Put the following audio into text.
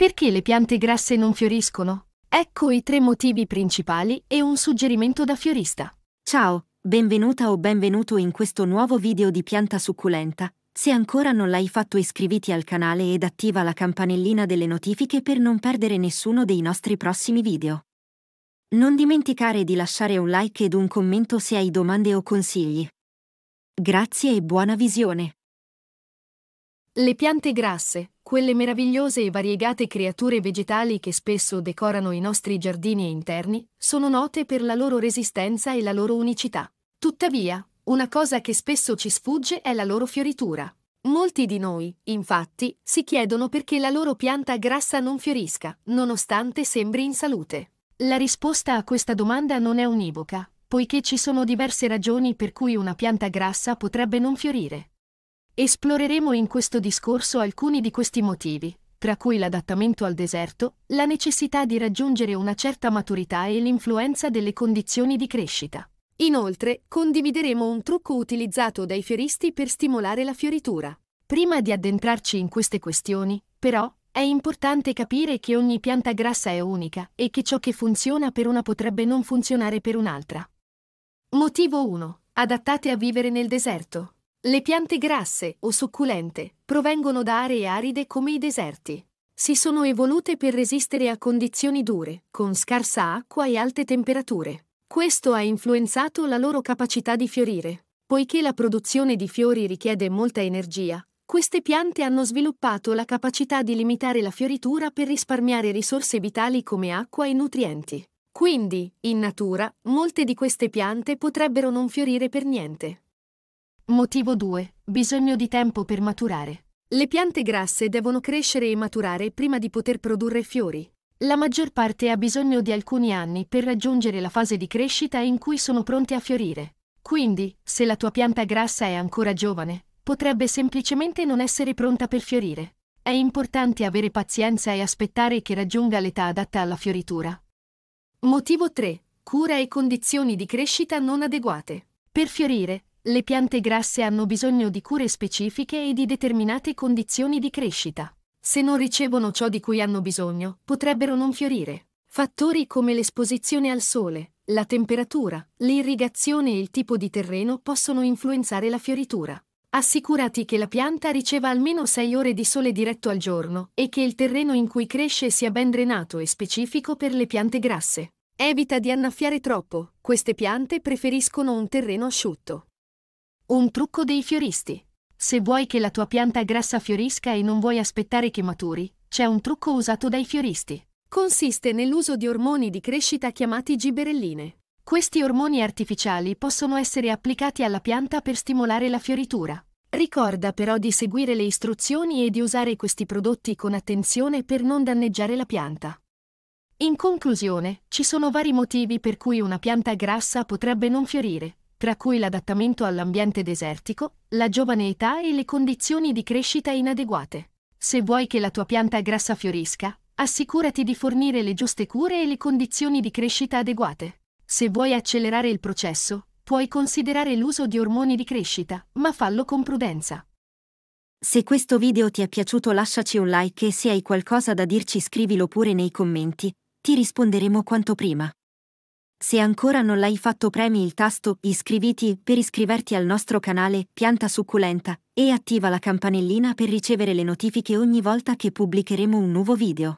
Perché le piante grasse non fioriscono? Ecco i tre motivi principali e un suggerimento da fiorista. Ciao, benvenuta o benvenuto in questo nuovo video di pianta succulenta. Se ancora non l'hai fatto iscriviti al canale ed attiva la campanellina delle notifiche per non perdere nessuno dei nostri prossimi video. Non dimenticare di lasciare un like ed un commento se hai domande o consigli. Grazie e buona visione. Le piante grasse, quelle meravigliose e variegate creature vegetali che spesso decorano i nostri giardini interni, sono note per la loro resistenza e la loro unicità. Tuttavia, una cosa che spesso ci sfugge è la loro fioritura. Molti di noi, infatti, si chiedono perché la loro pianta grassa non fiorisca, nonostante sembri in salute. La risposta a questa domanda non è univoca, poiché ci sono diverse ragioni per cui una pianta grassa potrebbe non fiorire. Esploreremo in questo discorso alcuni di questi motivi, tra cui l'adattamento al deserto, la necessità di raggiungere una certa maturità e l'influenza delle condizioni di crescita. Inoltre, condivideremo un trucco utilizzato dai fioristi per stimolare la fioritura. Prima di addentrarci in queste questioni, però, è importante capire che ogni pianta grassa è unica e che ciò che funziona per una potrebbe non funzionare per un'altra. Motivo 1. Adattate a vivere nel deserto. Le piante grasse o succulente provengono da aree aride come i deserti. Si sono evolute per resistere a condizioni dure, con scarsa acqua e alte temperature. Questo ha influenzato la loro capacità di fiorire. Poiché la produzione di fiori richiede molta energia, queste piante hanno sviluppato la capacità di limitare la fioritura per risparmiare risorse vitali come acqua e nutrienti. Quindi, in natura, molte di queste piante potrebbero non fiorire per niente. Motivo 2. Bisogno di tempo per maturare. Le piante grasse devono crescere e maturare prima di poter produrre fiori. La maggior parte ha bisogno di alcuni anni per raggiungere la fase di crescita in cui sono pronte a fiorire. Quindi, se la tua pianta grassa è ancora giovane, potrebbe semplicemente non essere pronta per fiorire. È importante avere pazienza e aspettare che raggiunga l'età adatta alla fioritura. Motivo 3. Cura e condizioni di crescita non adeguate. Per fiorire, le piante grasse hanno bisogno di cure specifiche e di determinate condizioni di crescita. Se non ricevono ciò di cui hanno bisogno, potrebbero non fiorire. Fattori come l'esposizione al sole, la temperatura, l'irrigazione e il tipo di terreno possono influenzare la fioritura. Assicurati che la pianta riceva almeno 6 ore di sole diretto al giorno e che il terreno in cui cresce sia ben drenato e specifico per le piante grasse. Evita di annaffiare troppo, queste piante preferiscono un terreno asciutto. Un trucco dei fioristi. Se vuoi che la tua pianta grassa fiorisca e non vuoi aspettare che maturi, c'è un trucco usato dai fioristi. Consiste nell'uso di ormoni di crescita chiamati gibberelline. Questi ormoni artificiali possono essere applicati alla pianta per stimolare la fioritura. Ricorda però di seguire le istruzioni e di usare questi prodotti con attenzione per non danneggiare la pianta. In conclusione, ci sono vari motivi per cui una pianta grassa potrebbe non fiorire tra cui l'adattamento all'ambiente desertico, la giovane età e le condizioni di crescita inadeguate. Se vuoi che la tua pianta grassa fiorisca, assicurati di fornire le giuste cure e le condizioni di crescita adeguate. Se vuoi accelerare il processo, puoi considerare l'uso di ormoni di crescita, ma fallo con prudenza. Se questo video ti è piaciuto lasciaci un like e se hai qualcosa da dirci scrivilo pure nei commenti, ti risponderemo quanto prima. Se ancora non l'hai fatto premi il tasto iscriviti per iscriverti al nostro canale Pianta Succulenta e attiva la campanellina per ricevere le notifiche ogni volta che pubblicheremo un nuovo video.